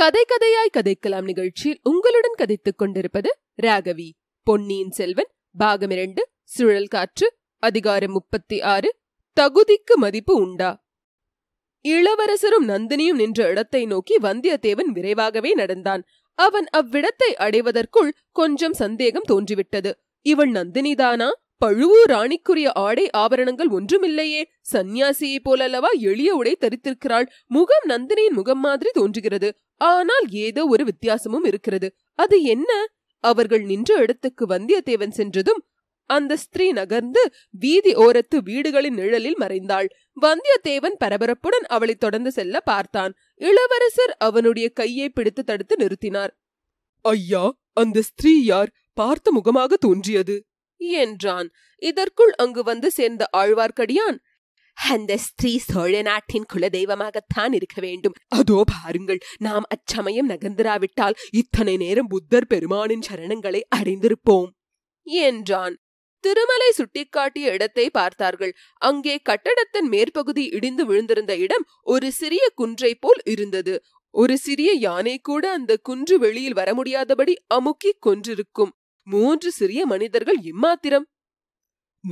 கதை கதையாய் கதைக்கலாம் நிகழ்ச்சியில் உங்களுடன் கதைத்துக் கொண்டிருப்பது ராகவி பொன்னியின் செல்வன் பாகம் இரண்டு சுழல் காற்று அதிகாரம் முப்பத்தி ஆறு தகுதிக்கு மதிப்பு உண்டா இளவரசரும் நந்தினியும் நின்ற இடத்தை நோக்கி வந்தியத்தேவன் விரைவாகவே நடந்தான் அவன் அவ்விடத்தை அடைவதற்குள் கொஞ்சம் சந்தேகம் தோன்றிவிட்டது இவள் நந்தினிதானா பழுவூர் ராணிக்குரிய ஆடை ஆபரணங்கள் ஒன்றுமில்லையே சந்நியாசியைப் போலல்லவா எளிய உடை தரித்திருக்கிறாள் முகம் நந்தினியின் முகம் மாதிரி தோன்றுகிறது ஆனால் ஏதோ ஒரு வித்தியாசமும் இருக்கிறது அது என்ன அவர்கள் நின்ற இடத்துக்கு வந்தியத்தேவன் சென்றதும் அந்த ஸ்திரீ நகர்ந்து வீதி ஓரத்து வீடுகளின் நிழலில் மறைந்தாள் வந்தியத்தேவன் பரபரப்புடன் அவளை தொடர்ந்து செல்ல பார்த்தான் இளவரசர் அவனுடைய கையை பிடித்து தடுத்து நிறுத்தினார் ஐயா அந்த ஸ்திரீ யார் பார்த்த முகமாக தோன்றியது என்றான் இதற்குள் அங்கு வந்து சேர்ந்த ஆழ்வார்க்கடியான் அந்த ஸ்திரீ சோழ நாட்டின் குல தெய்வமாகத்தான் இருக்க வேண்டும் அதோ பாருங்கள் நாம் அச்சமயம் நகர்ந்திராவிட்டால் இத்தனை நேரம் புத்தர் பெருமானின் சரணங்களை அடைந்திருப்போம் என்றான் திருமலை சுட்டிக்காட்டிய இடத்தை பார்த்தார்கள் அங்கே கட்டடத்தின் மேற்பகுதி இடிந்து விழுந்திருந்த இடம் ஒரு சிறிய குன்றை போல் இருந்தது ஒரு சிறிய யானை கூட அந்த குன்று வெளியில் வர முடியாதபடி அமுக்கி கொன்றிருக்கும் மூன்று சிறிய மனிதர்கள் இம்மாத்திரம்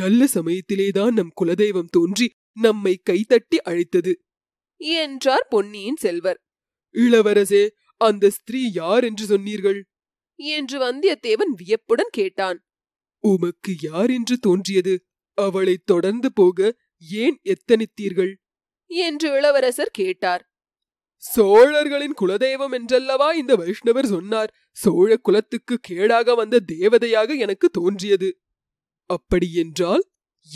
நல்ல சமயத்திலேதான் நம் குலதெய்வம் தோன்றி நம்மை கைதட்டி அழைத்தது என்றார் பொன்னியின் செல்வர் இளவரசே அந்த ஸ்திரீ யார் என்று சொன்னீர்கள் என்று வந்தியத்தேவன் வியப்புடன் கேட்டான் உமக்கு யார் என்று தோன்றியது அவளை தொடர்ந்து போக ஏன் எத்தனித்தீர்கள் என்று இளவரசர் கேட்டார் சோழர்களின் குலதெய்வம் என்றல்லவா இந்த வைஷ்ணவர் சொன்னார் சோழ குலத்துக்கு கேடாக வந்த தேவதையாக எனக்கு தோன்றியது அப்படியென்றால்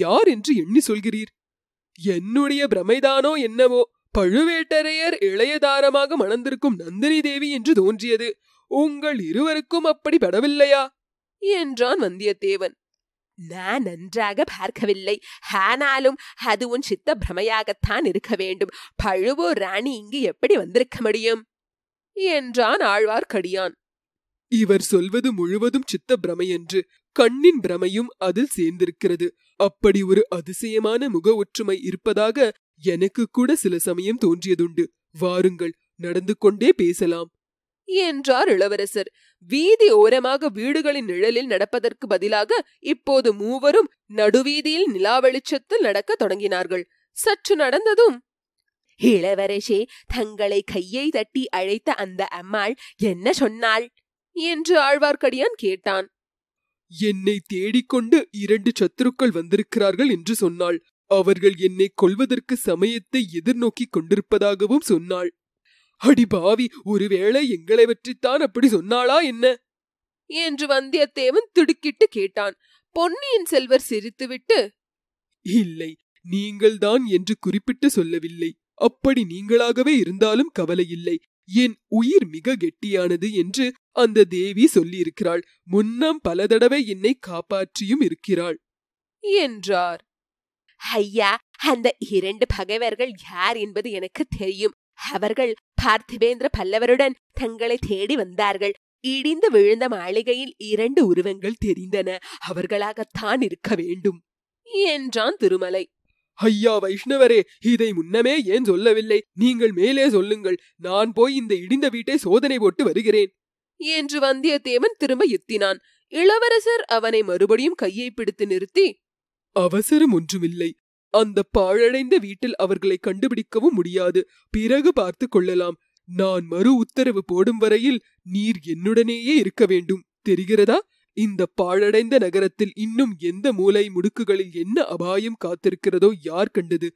யார் என்று எண்ணி சொல்கிறீர் என்னுடைய பிரமைதானோ என்னவோ பழுவேட்டரையர் இளையதாரமாக மணந்திருக்கும் நந்தினி தேவி என்று தோன்றியது உங்கள் இருவருக்கும் அப்படி படவில்லையா என்றான் வந்தியத்தேவன் நான் நன்றாக பார்க்கவில்லை ஆனாலும் அது உன் சித்த பிரமையாகத்தான் இருக்க வேண்டும் பழுவோ ராணி இங்கு எப்படி வந்திருக்க முடியும் என்றான் ஆழ்வார்க்கடியான் இவர் சொல்வது முழுவதும் சித்த பிரமை என்று கண்ணின் பிரமையும் அதில் சேர்ந்திருக்கிறது அப்படி ஒரு அதிசயமான முக ஒற்றுமை இருப்பதாக எனக்கு கூட சில சமயம் தோன்றியதுண்டு வாருங்கள் நடந்து கொண்டே பேசலாம் என்றார் இளவரசர் வீதி ஓரமாக வீடுகளின் நிழலில் நடப்பதற்கு பதிலாக இப்போது மூவரும் நடுவீதியில் நிலா வெளிச்சத்தில் நடக்க தொடங்கினார்கள் சற்று நடந்ததும் இளவரசே தங்களை கையை தட்டி அழைத்த அந்த அம்மாள் என்ன சொன்னாள் என்று ஆழ்வார்க்கடியான் கேட்டான் என்னை தேடிக்கொண்டு இரண்டு சத்துருக்கள் வந்திருக்கிறார்கள் என்று சொன்னாள் அவர்கள் என்னை கொள்வதற்கு சமயத்தை எதிர்நோக்கிக் கொண்டிருப்பதாகவும் சொன்னாள் அடி பாவி ஒருவேளை எங்களை பற்றித்தான் அப்படி சொன்னாளா என்ன என்று வந்தியத்தேவன் திடுக்கிட்டு கேட்டான் பொன்னியின் செல்வர் சிரித்துவிட்டு இல்லை நீங்கள்தான் என்று குறிப்பிட்டு சொல்லவில்லை அப்படி நீங்களாகவே இருந்தாலும் கவலையில்லை என் உயிர் மிக கெட்டியானது என்று அந்த தேவி சொல்லியிருக்கிறாள் முன்னம் பல தடவை என்னை காப்பாற்றியும் இருக்கிறாள் என்றார் ஐயா அந்த இரண்டு பகைவர்கள் யார் என்பது எனக்கு தெரியும் அவர்கள் பார்த்திபேந்திர பல்லவருடன் தங்களை தேடி வந்தார்கள் இடிந்து விழுந்த மாளிகையில் இரண்டு உருவங்கள் தெரிந்தன அவர்களாகத்தான் இருக்க வேண்டும் என்றான் திருமலை ஐயா வைஷ்ணவரே இதை முன்னமே ஏன் சொல்லவில்லை நீங்கள் மேலே சொல்லுங்கள் நான் போய் இந்த இடிந்த வீட்டை சோதனை போட்டு வருகிறேன் என்று வந்தியத்தேவன் திரும்ப எத்தினான் இளவரசர் அவனை மறுபடியும் கையை பிடித்து நிறுத்தி அவசரம் ஒன்றுமில்லை அந்த பாழடைந்த வீட்டில் அவர்களை கண்டுபிடிக்கவும் முடியாது பிறகு பார்த்து கொள்ளலாம் நான் மறு உத்தரவு போடும் வரையில் நீர் என்னுடனேயே இருக்க வேண்டும் தெரிகிறதா இந்த பாழடைந்த நகரத்தில் இன்னும் எந்த மூலை முடுக்குகளில் என்ன அபாயம் காத்திருக்கிறதோ யார் கண்டது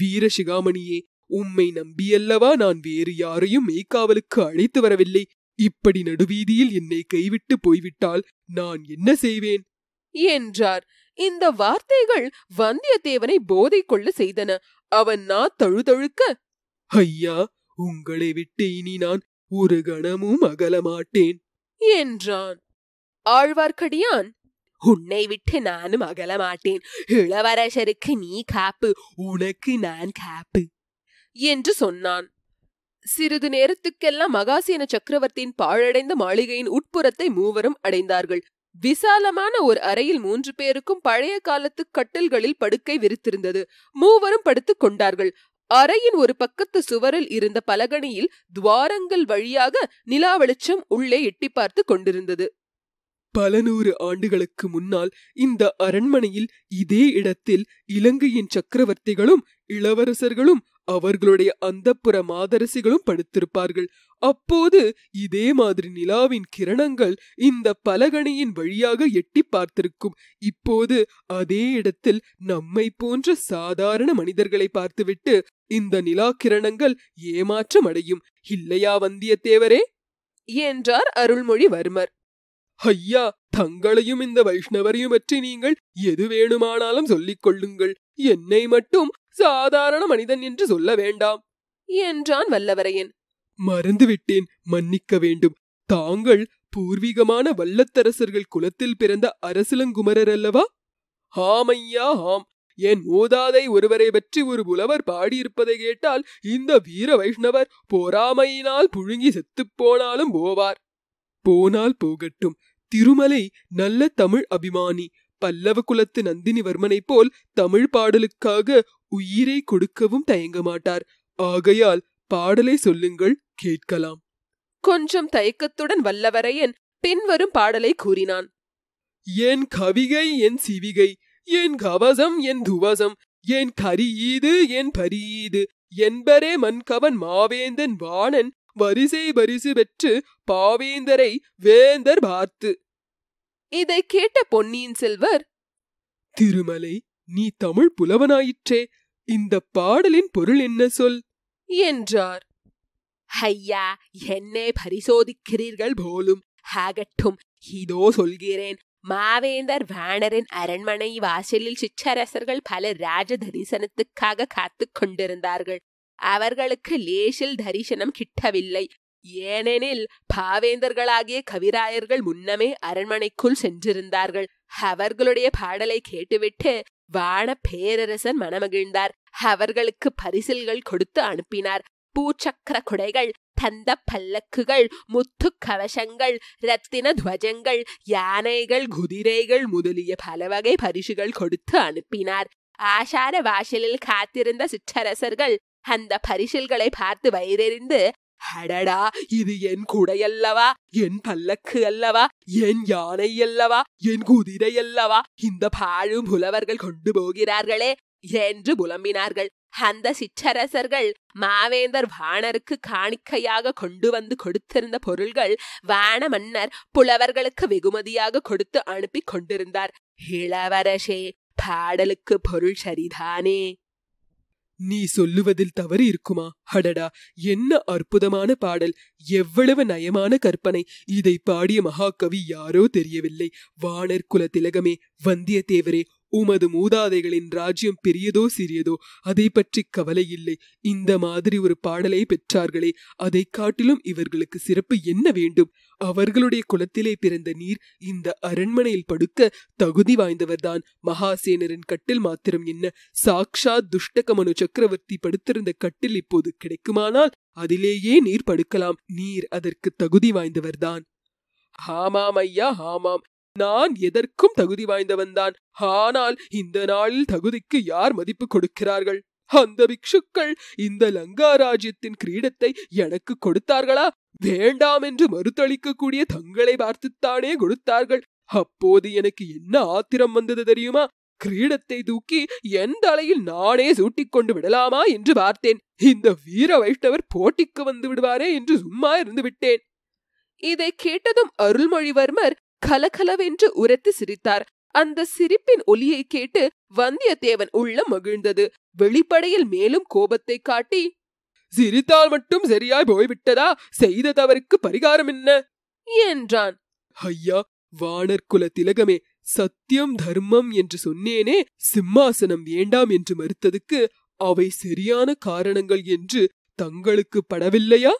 வீர சிகாமணியே உம்மை நம்பியல்லவா நான் வேறு யாரையும் மெய்க்காவலுக்கு அழைத்து வரவில்லை இப்படி நடுவீதியில் என்னை கைவிட்டு போய்விட்டால் நான் என்ன செய்வேன் என்றார் இந்த வார்த்தைகள் வந்தியத்தேவனை போதை கொள்ள செய்தன அவன் நா தழுதழுக்க ஐயா உங்களை விட்டு இனி நான் ஒரு கணமும் அகலமாட்டேன் என்றான் ஆழ்வார்க்கடியான் உன்னை விட்டு நானும் அகலமாட்டேன் இளவரசருக்கு நீ காப்பு உனக்கு நான் காப்பு என்று சொன்னான் சிறிது நேரத்துக்கெல்லாம் மகாசேன சக்கரவர்த்தியின் பாழடைந்த மாளிகையின் உட்புறத்தை மூவரும் அடைந்தார்கள் விசாலமான ஒரு அறையில் மூன்று பேருக்கும் பழைய காலத்து கட்டில்களில் படுக்கை விரித்திருந்தது மூவரும் படுத்துக் கொண்டார்கள் அறையின் ஒரு பக்கத்து சுவரில் இருந்த பலகணியில் துவாரங்கள் வழியாக நிலா வெளிச்சம் உள்ளே எட்டி பார்த்து கொண்டிருந்தது பல நூறு ஆண்டுகளுக்கு முன்னால் இந்த அரண்மனையில் இதே இடத்தில் இலங்கையின் சக்கரவர்த்திகளும் இளவரசர்களும் அவர்களுடைய புற மாதரசிகளும் படுத்திருப்பார்கள் அப்போது இதே மாதிரி நிலாவின் கிரணங்கள் இந்த பலகணியின் வழியாக எட்டி பார்த்திருக்கும் இப்போது அதே இடத்தில் நம்மை போன்ற சாதாரண மனிதர்களை பார்த்துவிட்டு இந்த நிலா கிரணங்கள் ஏமாற்றம் அடையும் இல்லையா வந்தியத்தேவரே என்றார் அருள்மொழிவர்மர் ஐயா தங்களையும் இந்த வைஷ்ணவரையும் பற்றி நீங்கள் எது வேணுமானாலும் சொல்லிக் கொள்ளுங்கள் என்னை மட்டும் சாதாரண மனிதன் என்று சொல்ல வேண்டாம் என்றான் வல்லவரையன் மறந்துவிட்டேன் மன்னிக்க வேண்டும் தாங்கள் பூர்வீகமான வல்லத்தரசர்கள் குலத்தில் பிறந்த அரசலங்குமரர் அல்லவா ஆமையா ஆம் என் மூதாதை ஒருவரை பற்றி ஒரு புலவர் பாடியிருப்பதை கேட்டால் இந்த வீர வைஷ்ணவர் பொறாமையினால் புழுங்கி போனாலும் போவார் போனால் போகட்டும் திருமலை நல்ல தமிழ் அபிமானி பல்லவ குலத்து நந்தினி வர்மனைப் போல் தமிழ் பாடலுக்காக உயிரை கொடுக்கவும் தயங்க மாட்டார் ஆகையால் பாடலை சொல்லுங்கள் கேட்கலாம் கொஞ்சம் தயக்கத்துடன் வல்லவரையன் பின்வரும் பாடலை கூறினான் என் கவிகை என் சிவிகை என் கவசம் என் துவசம் என் கரியீது என் பரியீது என்பரே மண்கவன் மாவேந்தன் வாணன் வரிசை வரிசு பெற்று பாவேந்தரை வேந்தர் பார்த்து இதை கேட்ட பொன்னியின் செல்வர் திருமலை நீ தமிழ் புலவனாயிற்றே இந்த பாடலின் பொருள் என்ன சொல் என்றார் ஐயா என்னை பரிசோதிக்கிறீர்கள் போலும் ஆகட்டும் இதோ சொல்கிறேன் மாவேந்தர் வாணரின் அரண்மனை வாசலில் சிற்றரசர்கள் பல ராஜ தரிசனத்துக்காக காத்து கொண்டிருந்தார்கள் அவர்களுக்கு லேசில் தரிசனம் கிட்டவில்லை ஏனெனில் பாவேந்தர்களாகிய கவிராயர்கள் முன்னமே அரண்மனைக்குள் சென்றிருந்தார்கள் அவர்களுடைய பாடலை கேட்டுவிட்டு வான பேரரசன் மனமகிழ்ந்தார் அவர்களுக்கு பரிசில்கள் கொடுத்து அனுப்பினார் பூச்சக்கர குடைகள் தந்த பல்லக்குகள் முத்து கவசங்கள் ரத்தின துவஜங்கள் யானைகள் குதிரைகள் முதலிய பல வகை பரிசுகள் கொடுத்து அனுப்பினார் ஆஷார வாசலில் காத்திருந்த சிற்றரசர்கள் அந்த பரிசில்களை பார்த்து வயிறறிந்து அடடா இது என் குடையல்லவா என் பல்லக்கு அல்லவா என் யானை அல்லவா என் குதிரை அல்லவா இந்த பாழும் புலவர்கள் கொண்டு போகிறார்களே என்று புலம்பினார்கள் அந்த சிற்றரசர்கள் மாவேந்தர் வாணருக்கு காணிக்கையாக கொண்டு வந்து கொடுத்திருந்த பொருள்கள் வான மன்னர் புலவர்களுக்கு வெகுமதியாக கொடுத்து அனுப்பி கொண்டிருந்தார் இளவரசே பாடலுக்கு பொருள் சரிதானே நீ சொல்லுவதில் தவறு இருக்குமா அடடா என்ன அற்புதமான பாடல் எவ்வளவு நயமான கற்பனை இதை பாடிய மகாகவி யாரோ தெரியவில்லை வானர் குல திலகமே வந்தியத்தேவரே உமது மூதாதைகளின் ராஜ்யம் பெரியதோ சிறியதோ அதை பற்றி கவலை இல்லை இந்த மாதிரி ஒரு பாடலை பெற்றார்களே அதை காட்டிலும் இவர்களுக்கு சிறப்பு என்ன வேண்டும் அவர்களுடைய குலத்திலே பிறந்த நீர் இந்த அரண்மனையில் படுக்க தகுதி வாய்ந்தவர்தான் மகாசேனரின் கட்டில் மாத்திரம் என்ன சாக்ஷாத் துஷ்டகமனு சக்கரவர்த்தி படுத்திருந்த கட்டில் இப்போது கிடைக்குமானால் அதிலேயே நீர் படுக்கலாம் நீர் அதற்கு தகுதி வாய்ந்தவர்தான் ஆமாம் ஐயா ஆமாம் நான் எதற்கும் தகுதி வாய்ந்தவன்தான் ஆனால் இந்த நாளில் தகுதிக்கு யார் மதிப்பு கொடுக்கிறார்கள் அந்த பிக்ஷுக்கள் இந்த லங்கா ராஜ்யத்தின் கிரீடத்தை எனக்கு கொடுத்தார்களா வேண்டாம் என்று மறுத்தளிக்கக்கூடிய தங்களை பார்த்துத்தானே கொடுத்தார்கள் அப்போது எனக்கு என்ன ஆத்திரம் வந்தது தெரியுமா கிரீடத்தை தூக்கி என் தலையில் நானே சூட்டிக்கொண்டு விடலாமா என்று பார்த்தேன் இந்த வீர வைஷ்ணவர் போட்டிக்கு வந்து விடுவாரே என்று சும்மா இருந்து விட்டேன் இதை கேட்டதும் அருள்மொழிவர்மர் கலகலவென்று உரத்து சிரித்தார் அந்த சிரிப்பின் ஒலியை கேட்டு வந்தியத்தேவன் உள்ள மகிழ்ந்தது வெளிப்படையில் மேலும் கோபத்தை காட்டி சிரித்தால் மட்டும் சரியாய் போய்விட்டதா செய்த தவறுக்கு பரிகாரம் என்ன என்றான் ஐயா வானர்குல திலகமே சத்தியம் தர்மம் என்று சொன்னேனே சிம்மாசனம் வேண்டாம் என்று மறுத்ததுக்கு அவை சரியான காரணங்கள் என்று தங்களுக்கு படவில்லையா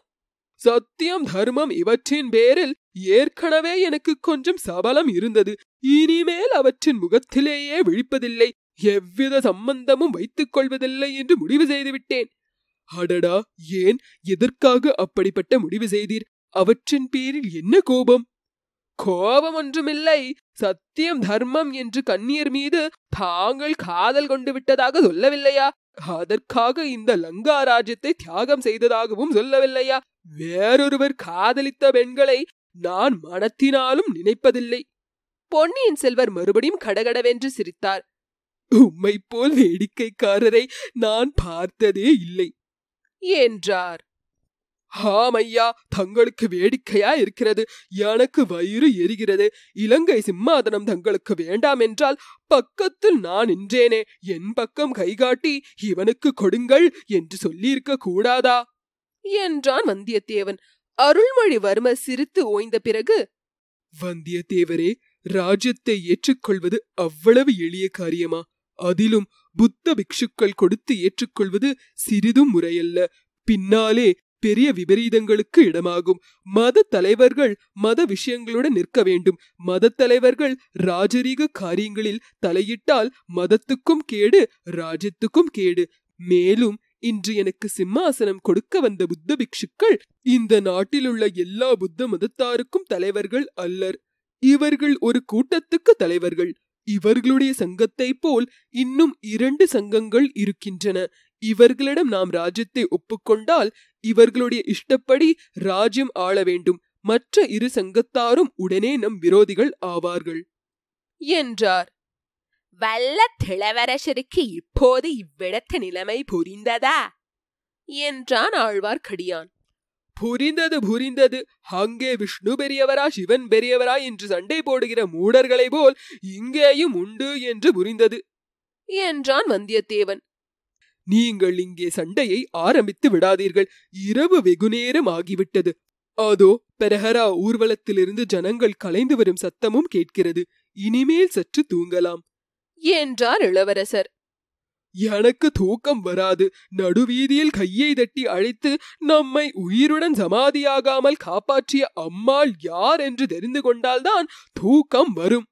சத்தியம் தர்மம் இவற்றின் பேரில் ஏற்கனவே எனக்கு கொஞ்சம் சபலம் இருந்தது இனிமேல் அவற்றின் முகத்திலேயே விழிப்பதில்லை எவ்வித சம்பந்தமும் வைத்துக் கொள்வதில்லை என்று முடிவு செய்துவிட்டேன் அடடா ஏன் எதற்காக அப்படிப்பட்ட முடிவு செய்தீர் அவற்றின் பேரில் என்ன கோபம் கோபம் ஒன்றுமில்லை சத்தியம் தர்மம் என்று கண்ணியர் மீது தாங்கள் காதல் கொண்டு விட்டதாக சொல்லவில்லையா அதற்காக இந்த லங்கா ராஜ்யத்தை தியாகம் செய்ததாகவும் சொல்லவில்லையா வேறொருவர் காதலித்த பெண்களை நான் மனத்தினாலும் நினைப்பதில்லை பொன்னியின் செல்வர் மறுபடியும் கடகடவென்று சிரித்தார் உம்மை போல் வேடிக்கைக்காரரை நான் பார்த்ததே இல்லை என்றார் ஐயா தங்களுக்கு வேடிக்கையா இருக்கிறது எனக்கு வயிறு எரிகிறது இலங்கை சிம்மாதனம் தங்களுக்கு வேண்டாம் என்றால் பக்கத்தில் நான் நின்றேனே என் பக்கம் கைகாட்டி இவனுக்கு கொடுங்கள் என்று சொல்லியிருக்க கூடாதா என்றான் வந்தியத்தேவன் அருள்மொழிவர்மர் சிரித்து ஓய்ந்த பிறகு வந்தியத்தேவரே ராஜ்யத்தை ஏற்றுக்கொள்வது அவ்வளவு எளிய காரியமா அதிலும் புத்த பிக்ஷுக்கள் கொடுத்து ஏற்றுக்கொள்வது சிறிதும் முறையல்ல பின்னாலே பெரிய விபரீதங்களுக்கு இடமாகும் மத தலைவர்கள் மத விஷயங்களுடன் நிற்க வேண்டும் மத தலைவர்கள் ராஜரீக காரியங்களில் தலையிட்டால் மதத்துக்கும் கேடு ராஜ்யத்துக்கும் கேடு மேலும் இன்று எனக்கு சிம்மாசனம் கொடுக்க வந்த புத்த பிக்ஷுக்கள் இந்த நாட்டிலுள்ள எல்லா புத்த மதத்தாருக்கும் தலைவர்கள் அல்லர் இவர்கள் ஒரு கூட்டத்துக்கு தலைவர்கள் இவர்களுடைய சங்கத்தை போல் இன்னும் இரண்டு சங்கங்கள் இருக்கின்றன இவர்களிடம் நாம் ராஜ்யத்தை ஒப்புக்கொண்டால் இவர்களுடைய இஷ்டப்படி ராஜ்யம் ஆள வேண்டும் மற்ற இரு சங்கத்தாரும் உடனே நம் விரோதிகள் ஆவார்கள் என்றார் வல்ல திளவரசருக்கு இப்போது இவ்விடத்து நிலைமை புரிந்ததா என்றான் ஆழ்வார்க்கடியான் புரிந்தது புரிந்தது அங்கே விஷ்ணு பெரியவரா சிவன் பெரியவரா என்று சண்டை போடுகிற மூடர்களை போல் இங்கேயும் உண்டு என்று புரிந்தது என்றான் வந்தியத்தேவன் நீங்கள் இங்கே சண்டையை ஆரம்பித்து விடாதீர்கள் இரவு வெகுநேரம் ஆகிவிட்டது அதோ பெரஹரா ஊர்வலத்திலிருந்து ஜனங்கள் கலைந்து வரும் சத்தமும் கேட்கிறது இனிமேல் சற்று தூங்கலாம் என்றார் இளவரசர் எனக்கு தூக்கம் வராது நடுவீதியில் கையை தட்டி அழைத்து நம்மை உயிருடன் சமாதியாகாமல் காப்பாற்றிய அம்மாள் யார் என்று தெரிந்து கொண்டால்தான் தூக்கம் வரும்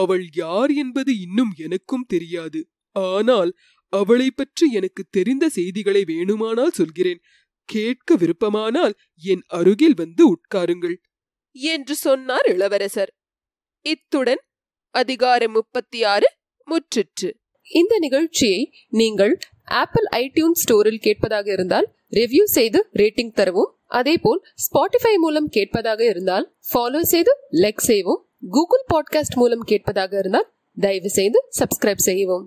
அவள் யார் என்பது இன்னும் எனக்கும் தெரியாது ஆனால் அவளை பற்றி எனக்கு தெரிந்த செய்திகளை வேணுமானால் சொல்கிறேன் கேட்க விருப்பமானால் என் அருகில் வந்து உட்காருங்கள் என்று சொன்னார் இளவரசர் இத்துடன் அதிகாரம் முப்பத்தி ஆறு முற்றிற்று இந்த நிகழ்ச்சியை நீங்கள் ஆப்பிள் ஐடியூன் ஸ்டோரில் கேட்பதாக இருந்தால் ரிவ்யூ செய்து ரேட்டிங் அதே போல் ஸ்பாட்டிஃபை மூலம் கேட்பதாக இருந்தால் ஃபாலோ செய்து லைக் செய்யவும் கூகுள் பாட்காஸ்ட் மூலம் கேட்பதாக இருந்தால் தயவு செய்து சப்ஸ்கிரைப் செய்யவும்